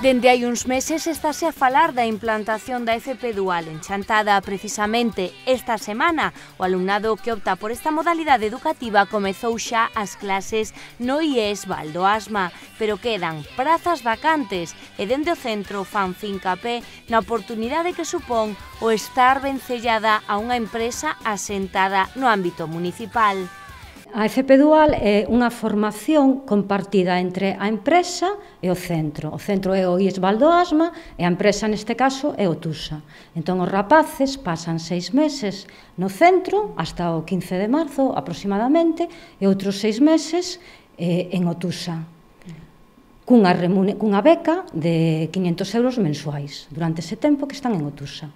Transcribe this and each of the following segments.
Dende hai uns meses estáse a falar da implantación da FP Dual en Chantada precisamente esta semana. O alumnado que opta por esta modalidade educativa comezou xa as clases no IES Asma, pero quedan prazas vacantes e dende o centro fan fincapé na oportunidade que supón o estar vencellada a unha empresa asentada no ámbito municipal. A FP Dual é unha formación compartida entre a empresa e o centro. O centro é o IES Valdoasma e a empresa neste caso é o TUSA. Entón os rapaces pasan seis meses no centro hasta o 15 de marzo aproximadamente e outros seis meses eh, en o TUSA cunha, cunha beca de 500 euros mensuais durante ese tempo que están en o TUSA.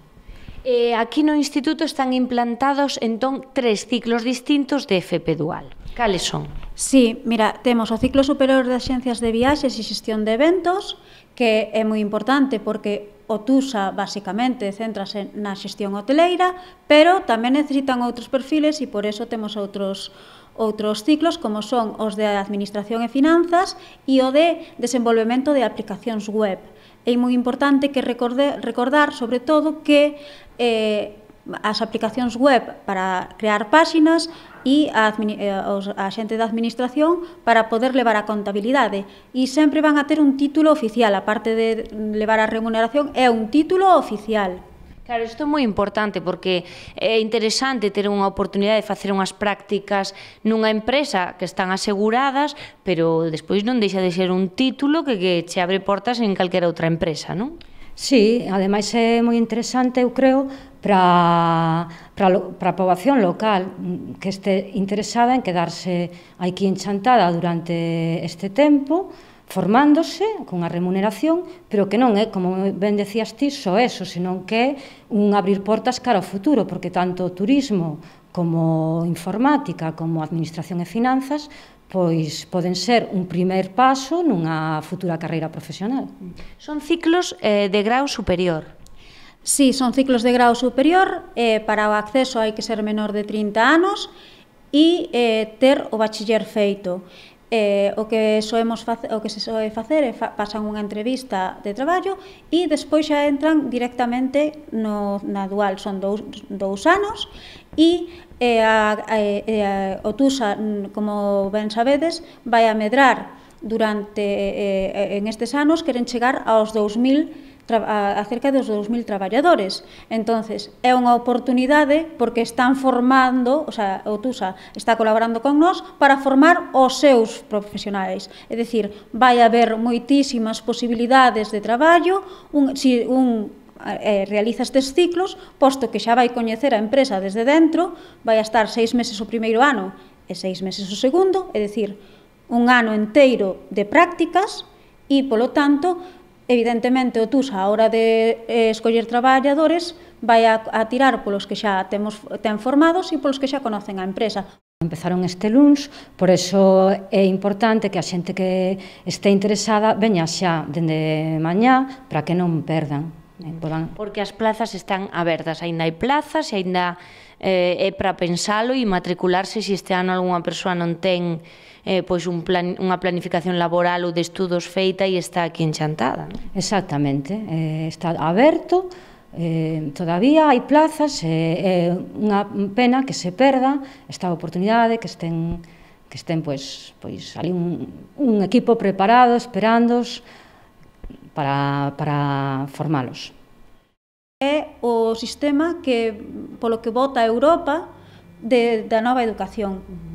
Eh, aquí no Instituto están implantados entón tres ciclos distintos de FP Dual. Cales son? Sí, mira, temos o ciclo superior de xencias de Viaxes e Xestión de Eventos, que é moi importante porque o TUSA basicamente centrase na xestión hoteleira, pero tamén necesitan outros perfiles e por eso temos outros outros ciclos como son os de Administración e Finanzas e o de Desenvolvemento de Aplicacións Web. É moi importante que recorde, recordar, sobre todo, que eh, as aplicacións web para crear páxinas e a, eh, os, a xente da administración para poder levar a contabilidade e sempre van a ter un título oficial, aparte de levar a remuneración, é un título oficial. Claro, isto é moi importante porque é interesante ter unha oportunidade de facer unhas prácticas nunha empresa que están aseguradas, pero despois non deixa de ser un título que, que che abre portas en calquera outra empresa, non? Sí, ademais é moi interesante, eu creo, para, para, para a poboación local que este interesada en quedarse aquí en Chantada durante este tempo, formándose cunha remuneración, pero que non é, como ben decías ti, só eso, senón que é un abrir portas cara ao futuro, porque tanto o turismo como informática, como administración e finanzas, pois poden ser un primer paso nunha futura carreira profesional. Son ciclos eh, de grau superior. Sí, son ciclos de grau superior, eh, para o acceso hai que ser menor de 30 anos e eh, ter o bachiller feito. Eh, o que soemos face, o que se soe facer é fa, pasan unha entrevista de traballo e despois xa entran directamente no, na dual, son dous, dous anos e eh, a, a, a, o TUSA, como ben sabedes, vai a medrar durante eh, en estes anos queren chegar aos 2000 a, cerca dos 2.000 traballadores. Entonces, é unha oportunidade porque están formando, o sea, o TUSA está colaborando con nós para formar os seus profesionais. É dicir, vai haber moitísimas posibilidades de traballo, un, si un eh, realiza estes ciclos, posto que xa vai coñecer a empresa desde dentro, vai a estar seis meses o primeiro ano e seis meses o segundo, é dicir, un ano enteiro de prácticas e, polo tanto, Evidentemente, o TUSA, a hora de eh, escoller traballadores, vai a, a tirar polos que xa temos ten formados e polos que xa conocen a empresa. Empezaron este luns, por eso é importante que a xente que este interesada veña xa dende mañá para que non perdan. Podan... porque as plazas están abertas, aínda hai plazas, aínda eh, é para pensalo e matricularse se este ano algunha persoa non ten eh, pois un plan, unha planificación laboral ou de estudos feita e está aquí enchantada. Non? Exactamente, eh, está aberto, eh, todavía hai plazas, eh, eh, unha pena que se perda esta oportunidade, que estén que estén pois, pois ali un, un equipo preparado, esperándos, para, para formalos. É o sistema que polo que vota a Europa de, da nova educación.